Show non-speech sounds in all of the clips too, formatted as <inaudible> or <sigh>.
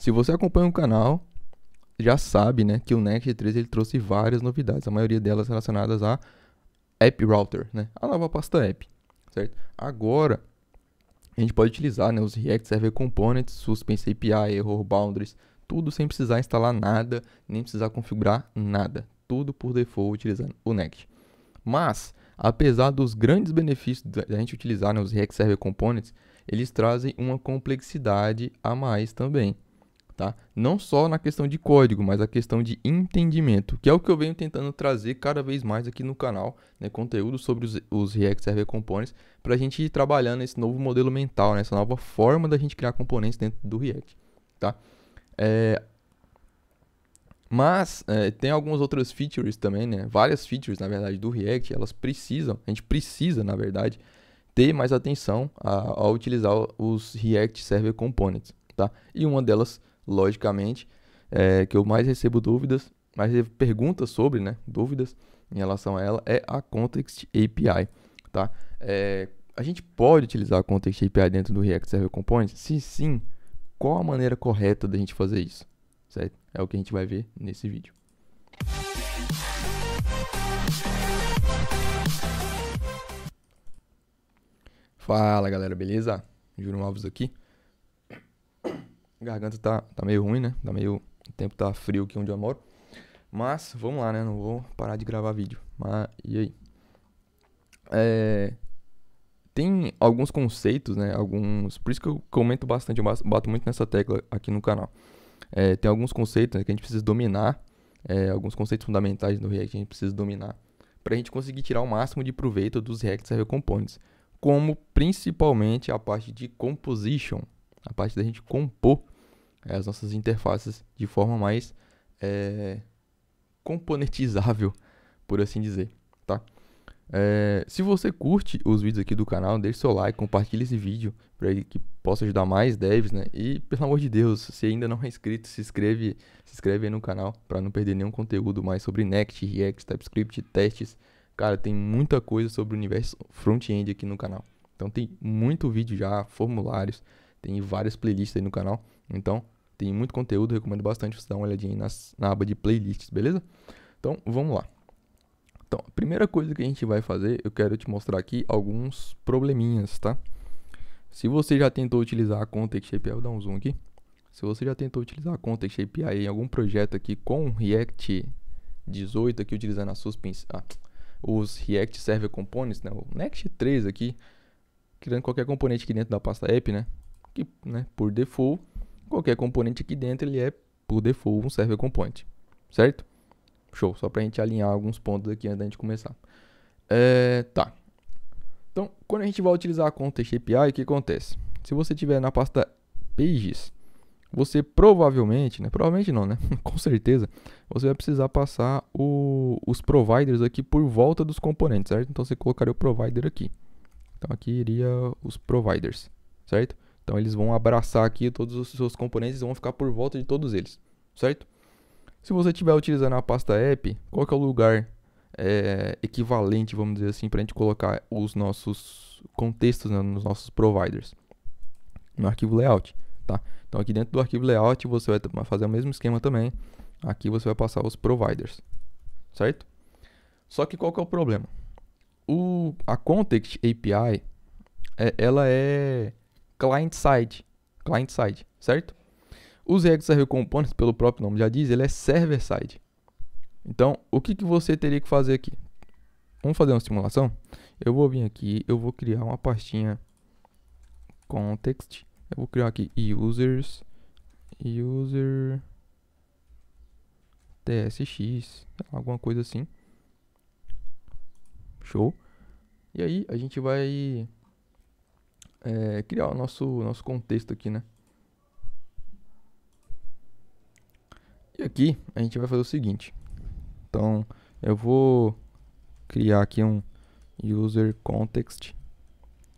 Se você acompanha o canal, já sabe, né, que o Next 3 ele trouxe várias novidades, a maioria delas relacionadas a App Router, né? A nova pasta app, certo? Agora a gente pode utilizar, né, os React Server Components, Suspense API, Error Boundaries, tudo sem precisar instalar nada, nem precisar configurar nada. Tudo por default utilizando o Next. Mas, apesar dos grandes benefícios da gente utilizar né, os React Server Components, eles trazem uma complexidade a mais também tá? Não só na questão de código, mas a questão de entendimento, que é o que eu venho tentando trazer cada vez mais aqui no canal, né? Conteúdo sobre os, os React Server Components, para a gente ir trabalhando esse novo modelo mental, né? essa nova forma da gente criar componentes dentro do React, tá? É... Mas é, tem algumas outras features também, né? Várias features, na verdade, do React, elas precisam, a gente precisa, na verdade, ter mais atenção ao a utilizar os React Server Components, tá? E uma delas logicamente, é, que eu mais recebo dúvidas, mais recebo perguntas sobre, né? Dúvidas em relação a ela é a Context API, tá? É, a gente pode utilizar a Context API dentro do React Server Components? Se sim, qual a maneira correta da gente fazer isso? Certo? É o que a gente vai ver nesse vídeo. Fala galera, beleza? Júnior Alves aqui. A garganta tá, tá meio ruim, né? Tá meio. O tempo tá frio aqui onde eu moro. Mas, vamos lá, né? Não vou parar de gravar vídeo. Mas, e aí? É, tem alguns conceitos, né? Alguns. Por isso que eu comento bastante, eu bato muito nessa tecla aqui no canal. É, tem alguns conceitos né, que a gente precisa dominar. É, alguns conceitos fundamentais do React que a gente precisa dominar. Pra gente conseguir tirar o máximo de proveito dos React Server Components. Como principalmente a parte de composition. A parte da gente compor as nossas interfaces de forma mais é, componentizável, por assim dizer, tá? É, se você curte os vídeos aqui do canal, deixe seu like, compartilhe esse vídeo para que possa ajudar mais devs, né? E pelo amor de Deus, se ainda não é inscrito, se inscreve, se inscreve aí no canal para não perder nenhum conteúdo mais sobre Next, React, TypeScript, testes. Cara, tem muita coisa sobre o universo front-end aqui no canal. Então tem muito vídeo já, formulários, tem várias playlists aí no canal. Então tem muito conteúdo, recomendo bastante você dar uma olhadinha aí nas, na aba de playlists, beleza? Então, vamos lá. Então, a primeira coisa que a gente vai fazer, eu quero te mostrar aqui alguns probleminhas, tá? Se você já tentou utilizar a Context API, vou dar um zoom aqui. Se você já tentou utilizar a Context API em algum projeto aqui com React 18 aqui, utilizando as suas Ah, os React Server Components, né? O Next 3 aqui, criando qualquer componente aqui dentro da pasta app, né? Que, né, por default, qualquer componente aqui dentro ele é, por default, um server component, certo? Show, só para a gente alinhar alguns pontos aqui antes da gente começar. É, tá. Então, quando a gente vai utilizar a Context API, o que acontece? Se você tiver na pasta Pages, você provavelmente, né? Provavelmente não, né? <laughs> Com certeza, você vai precisar passar o, os providers aqui por volta dos componentes, certo? Então, você colocaria o provider aqui. Então, aqui iria os providers, certo? Então eles vão abraçar aqui todos os seus componentes e vão ficar por volta de todos eles, certo? Se você estiver utilizando a pasta app, qual é o lugar é, equivalente, vamos dizer assim, para a gente colocar os nossos contextos né, nos nossos providers? No arquivo layout, tá? Então aqui dentro do arquivo layout você vai fazer o mesmo esquema também. Aqui você vai passar os providers, certo? Só que qual que é o problema? O, a Context API, é, ela é client-side, client-side, certo? Os React Server Components, pelo próprio nome já diz, ele é server-side. Então, o que, que você teria que fazer aqui? Vamos fazer uma simulação? Eu vou vir aqui, eu vou criar uma pastinha context. Eu vou criar aqui users, user, tsx, alguma coisa assim. Show. E aí, a gente vai é, criar o nosso, nosso contexto aqui, né? E aqui a gente vai fazer o seguinte. Então, eu vou criar aqui um user context,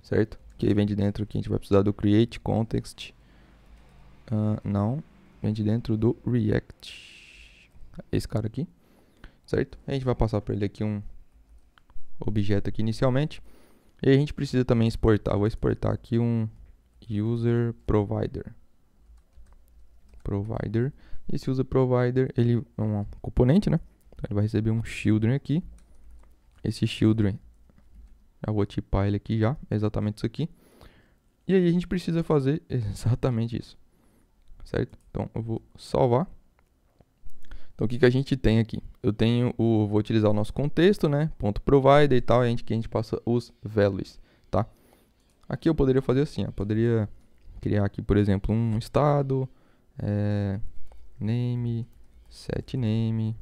certo? Que vem de dentro aqui, a gente vai precisar do create context. Uh, não, vem de dentro do React. Esse cara aqui, certo? A gente vai passar para ele aqui um objeto aqui inicialmente. E a gente precisa também exportar. Vou exportar aqui um user provider. Provider. Esse user provider, ele é um componente, né? Então ele vai receber um children aqui. Esse children, eu vou tipar ele aqui já, é exatamente isso aqui. E aí a gente precisa fazer <laughs> exatamente isso. Certo? Então eu vou salvar. Então, o que, que a gente tem aqui? Eu tenho o, vou utilizar o nosso contexto, né? Ponto provider e tal, e a gente, que a gente passa os values, tá? Aqui eu poderia fazer assim, ó, poderia criar aqui, por exemplo, um estado, é, name, set name,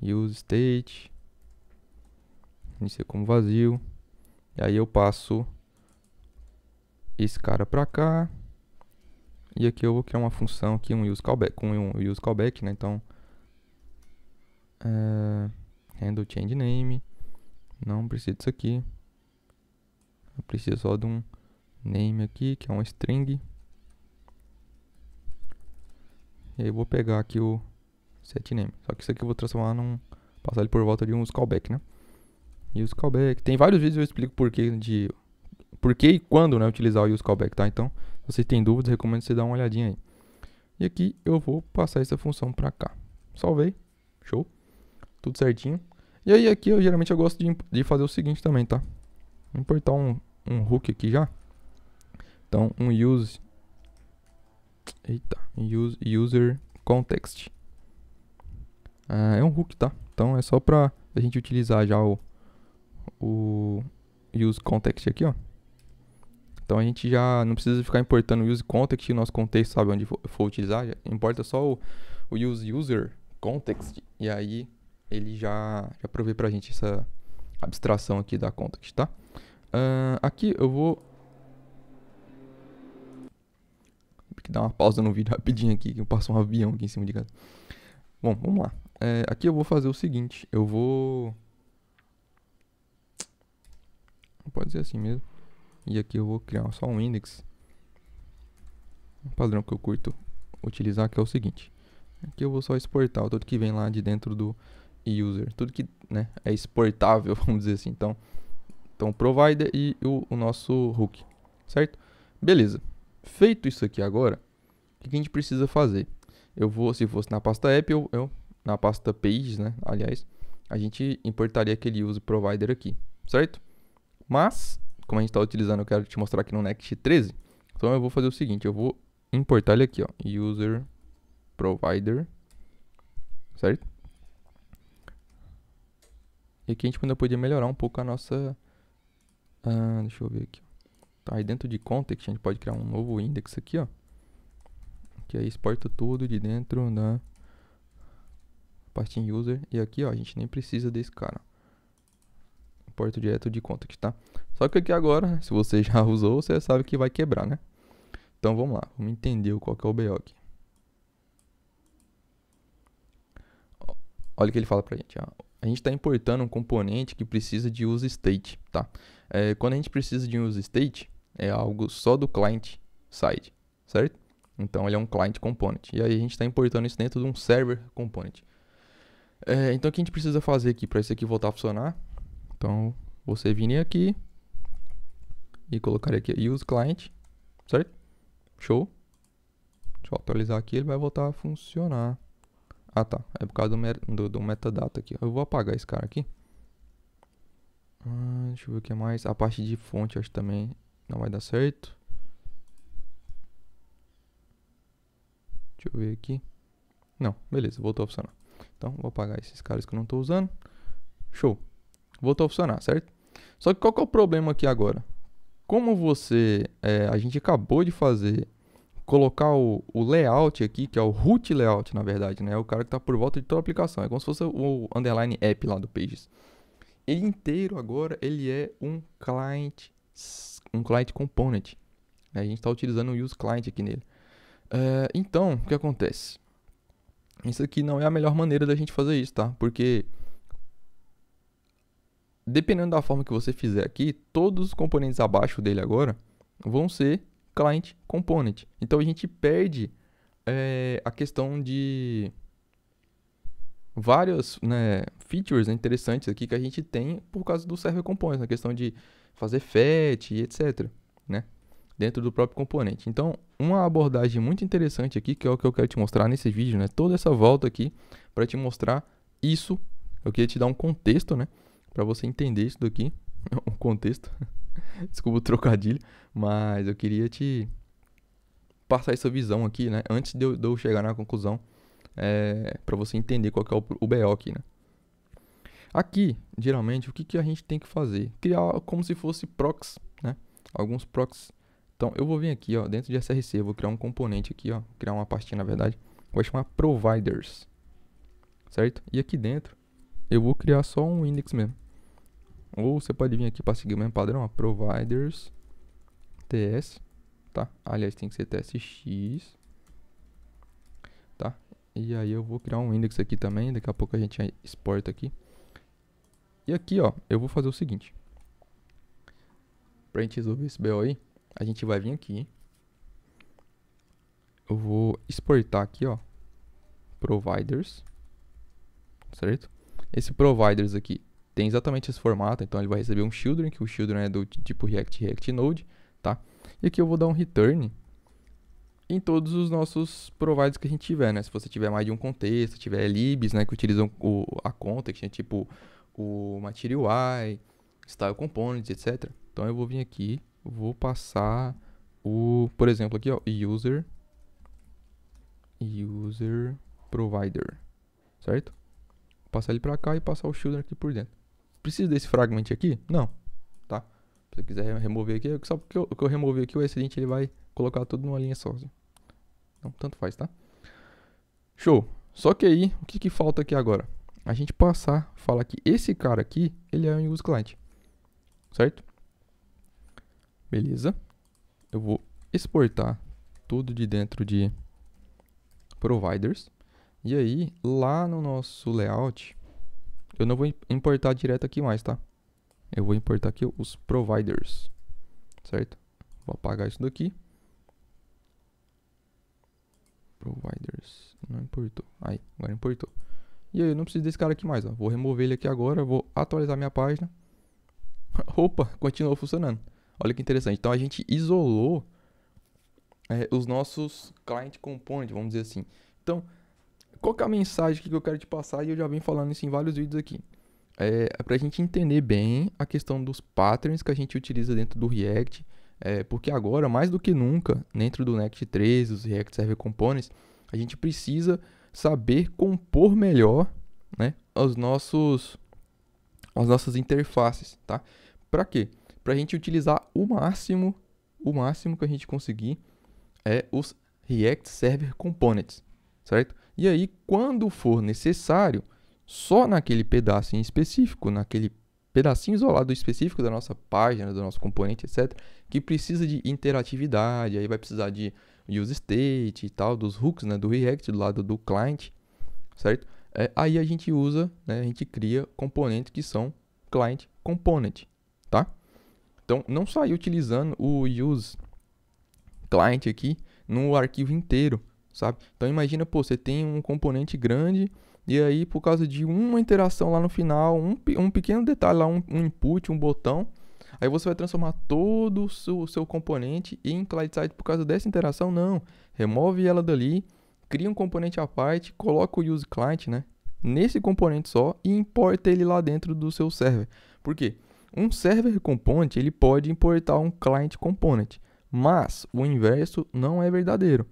use state, iniciar como vazio, e aí eu passo esse cara pra cá, e aqui eu vou criar uma função aqui, um use callback, com um use callback, né? Então, é, handle change name. Não precisa disso aqui. Eu preciso só de um name aqui, que é um string. E aí eu vou pegar aqui o set name. Só que isso aqui eu vou transformar num... Passar ele por volta de um use callback, né? Use callback. Tem vários vídeos eu explico por que de... Por que e quando, né? Utilizar o use callback, tá? Então, você tem dúvidas, recomendo você dar uma olhadinha aí. E aqui eu vou passar essa função para cá. Salvei. Show. Tudo certinho. E aí aqui eu geralmente eu gosto de, de fazer o seguinte também, tá? Vou importar um, um hook aqui já. Então, um use... Eita. Use, user context. Ah, é um hook, tá? Então é só pra a gente utilizar já o, o use context aqui, ó. Então a gente já não precisa ficar importando o use context, o nosso contexto sabe onde for, utilizar, importa só o, o use user context e aí ele já, já provê pra gente essa abstração aqui da context, tá? Uh, aqui eu vou que dar uma pausa no vídeo <laughs> rapidinho aqui, que eu passo um avião aqui em cima de casa. Bom, vamos lá. É, aqui eu vou fazer o seguinte, eu vou... Pode ser assim mesmo. E aqui eu vou criar só um index. Um padrão que eu curto utilizar que é o seguinte. Aqui eu vou só exportar tudo que vem lá de dentro do user. Tudo que né, é exportável, <laughs> vamos dizer assim. Então, então provider e o, o nosso hook, certo? Beleza. Feito isso aqui agora, o que a gente precisa fazer? Eu vou, se fosse na pasta app, eu, eu na pasta pages, né? Aliás, a gente importaria aquele user provider aqui, certo? Mas como a gente está utilizando, eu quero te mostrar aqui no Next 13. Então eu vou fazer o seguinte, eu vou importar ele aqui, ó, user provider, certo? E aqui a gente ainda podia melhorar um pouco a nossa... Ah, deixa eu ver aqui. Tá, aí dentro de context a gente pode criar um novo index aqui, ó. Que aí exporta tudo de dentro da parte em user. E aqui, ó, a gente nem precisa desse cara. Importa direto de context, tá? Só que aqui agora, se você <laughs> já usou, você sabe que vai quebrar, né? Então vamos lá, vamos entender qual que é o BO aqui. Olha o que ele fala pra gente. Ó. A gente está importando um componente que precisa de use state, tá? É, quando a gente precisa de use state, é algo só do client side, certo? Então ele é um client component. E aí a gente está importando isso dentro de um server component. É, então o que a gente precisa fazer aqui para isso aqui voltar a funcionar? Então você vir aqui, e colocar aqui use client, certo? Show. Deixa eu atualizar aqui, ele vai voltar a funcionar. Ah tá, é por causa do, do, do metadata aqui. Eu vou apagar esse cara aqui. Ah, deixa eu ver o que mais. A parte de fonte acho que também não vai dar certo. Deixa eu ver aqui. Não, beleza, voltou a funcionar. Então vou apagar esses caras que eu não estou usando. Show. Voltou a funcionar, certo? Só que qual que é o problema aqui agora? Como você, é, a gente acabou de fazer, colocar o, o, layout aqui, que é o root layout, na verdade, né? É o cara que está por volta de toda a aplicação. É como se fosse o underline app lá do Pages. Ele inteiro agora, ele é um client, um client component. A gente está utilizando o use client aqui nele. É, então, o que acontece? Isso aqui não é a melhor maneira da gente fazer isso, tá? Porque dependendo da forma que você fizer aqui, todos os componentes abaixo dele agora vão ser client component. Então a gente perde é, a questão de várias né, features interessantes aqui que a gente tem por causa do server component, na questão de fazer fetch e etc. Né? Dentro do próprio componente. Então, uma abordagem muito interessante aqui, que é o que eu quero te mostrar nesse vídeo, né? Toda essa volta aqui para te mostrar isso. Eu queria te dar um contexto, né? para você entender isso daqui, <laughs> o contexto. <laughs> Desculpa o trocadilho, mas eu queria te passar essa visão aqui, né? Antes de eu, de eu chegar na conclusão, é, para você entender qual que é o, o BO aqui, né? Aqui, geralmente, o que, que a gente tem que fazer? Criar como se fosse prox, né? Alguns prox. Então, eu vou vir aqui, ó, dentro de SRC, vou criar um componente aqui, ó, criar uma pastinha, na verdade, vai chamar providers, certo? E aqui dentro, eu vou criar só um index mesmo. Ou você pode vir aqui para seguir o mesmo padrão, ó, providers ts, tá? Aliás, tem que ser tsx, tá? E aí eu vou criar um index aqui também, daqui a pouco a gente exporta aqui. E aqui, ó, eu vou fazer o seguinte. Pra gente resolver esse BO aí, a gente vai vir aqui. Eu vou exportar aqui, ó, providers, certo? Esse providers aqui, tem exatamente esse formato, então ele vai receber um children, que o children é do tipo React React Node, tá? E aqui eu vou dar um return em todos os nossos providers que a gente tiver, né? Se você tiver mais de um contexto, tiver libs, né, que utilizam o, a context, tipo o material UI, Style Components, etc. Então eu vou vir aqui, vou passar o, por exemplo, aqui, ó, user user provider, certo? Vou passar ele para cá e passar o children aqui por dentro. Preciso desse fragment aqui? Não. Tá? Se você quiser remover aqui, é só porque eu, que eu remover aqui, o excedente ele vai colocar tudo numa linha só. Então, tanto faz, tá? Show. Só que aí, o que, que falta aqui agora? A gente passar, falar que esse cara aqui, ele é um use client. Certo? Beleza. Eu vou exportar tudo de dentro de providers. E aí, lá no nosso layout, eu não vou importar direto aqui mais, tá? Eu vou importar aqui os providers, certo? Vou apagar isso daqui. Providers, não importou. Aí, agora importou. E aí, eu não preciso desse cara aqui mais, ó. Vou remover ele aqui agora, vou atualizar minha página. <laughs> Opa, continuou funcionando. Olha que interessante. Então, a gente isolou é, os nossos client component, vamos dizer assim. Então, qual que é a mensagem que eu quero te passar? E eu já venho falando isso em vários vídeos aqui. É, é pra gente entender bem a questão dos patterns que a gente utiliza dentro do React. É, porque agora, mais do que nunca, dentro do Next 3, os React Server Components, a gente precisa saber compor melhor né, os nossos, as nossas interfaces, tá? Para quê? Para a gente utilizar o máximo, o máximo que a gente conseguir é os React Server Components, certo? E aí, quando for necessário, só naquele pedaço em específico, naquele pedacinho isolado específico da nossa página, do nosso componente, etc., que precisa de interatividade, aí vai precisar de use state e tal, dos hooks, né, do React do lado do client, certo? É, aí a gente usa, né, a gente cria componentes que são client component, tá? Então, não sair utilizando o use client aqui no arquivo inteiro, sabe? Então imagina, pô, você tem um componente grande e aí por causa de uma interação lá no final, um, um pequeno detalhe lá, um, um input, um botão, aí você vai transformar todo o seu, o seu componente em client-side por causa dessa interação? Não, remove ela dali, cria um componente à parte, coloca o use client, né? Nesse componente só e importa ele lá dentro do seu server. Por quê? Um server component, ele pode importar um client component, mas o inverso não é verdadeiro,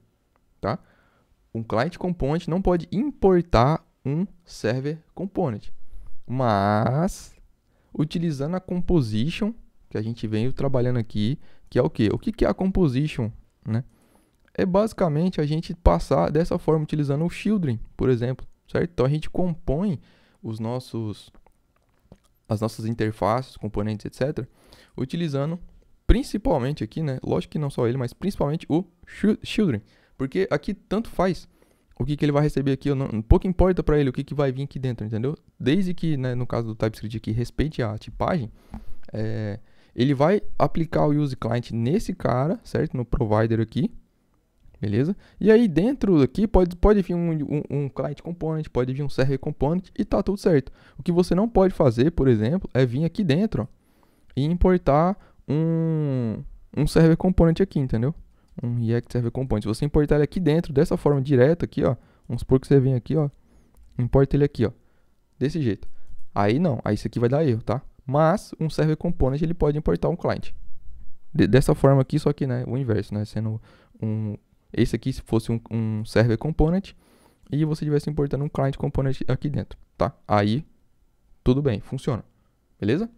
tá? um client component não pode importar um server component. Mas, utilizando a composition, que a gente veio trabalhando aqui, que é o que? O que é a composition? Né? É basicamente a gente passar dessa forma, utilizando o children, por exemplo. Certo? Então, a gente compõe os nossos as nossas interfaces, componentes, etc., utilizando principalmente aqui, né? Lógico que não só ele, mas principalmente o children. Porque aqui tanto faz o que, que ele vai receber aqui, ou não, pouco importa para ele o que, que vai vir aqui dentro, entendeu? Desde que, né, no caso do TypeScript aqui, respeite a tipagem, é, ele vai aplicar o useClient nesse cara, certo? No provider aqui, beleza? E aí dentro aqui pode, pode vir um, um, um, client component, pode vir um server component e tá tudo certo. O que você não pode fazer, por exemplo, é vir aqui dentro e importar um, um server component aqui, entendeu? um React Server Component. Se você importar ele aqui dentro, dessa forma, direto aqui, ó. Vamos supor que você vem aqui, ó. Importa ele aqui, ó. Desse jeito. Aí não, aí isso aqui vai dar erro, tá? Mas um Server Component, ele pode importar um client. De dessa forma aqui, só que, né, o inverso, né? Sendo um... Esse aqui, se fosse um, um Server Component, e você estivesse importando um client component aqui dentro, tá? Aí, tudo bem, funciona, beleza?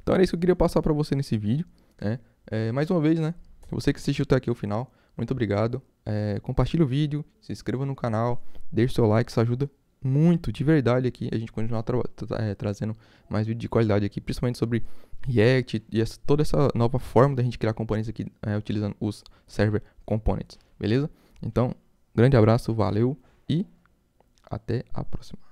Então era isso que eu queria passar para você nesse vídeo, né? É, mais uma vez, né? Você que assistiu até aqui o final, muito obrigado. É, compartilhe o vídeo, se inscreva no canal, deixe seu like, isso ajuda muito, de verdade, aqui a gente continuar tra tra é, trazendo mais vídeo de qualidade aqui, principalmente sobre React e essa, toda essa nova forma da gente criar componentes aqui, é, utilizando os server components, beleza? Então, grande abraço, valeu e até a próxima.